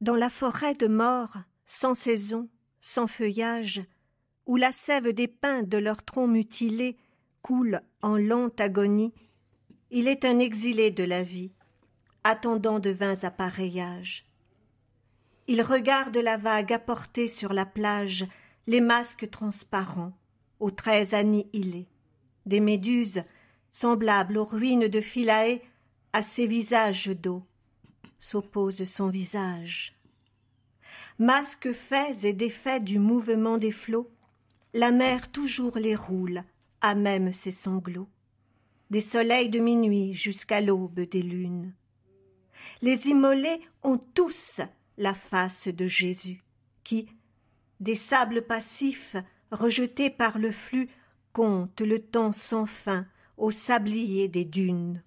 Dans la forêt de mort, sans saison, sans feuillage, où la sève des pins de leurs troncs mutilés coule en lente agonie, il est un exilé de la vie, attendant de vains appareillages. Il regarde la vague apportée sur la plage, les masques transparents, aux traits annihilés, des méduses, semblables aux ruines de Philae, à ses visages d'eau, s'oppose son visage masques faits et défaits du mouvement des flots, la mer toujours les roule, à même ses sanglots, des soleils de minuit jusqu'à l'aube des lunes. Les immolés ont tous la face de Jésus, qui, des sables passifs, rejetés par le flux, compte le temps sans fin au sablier des dunes.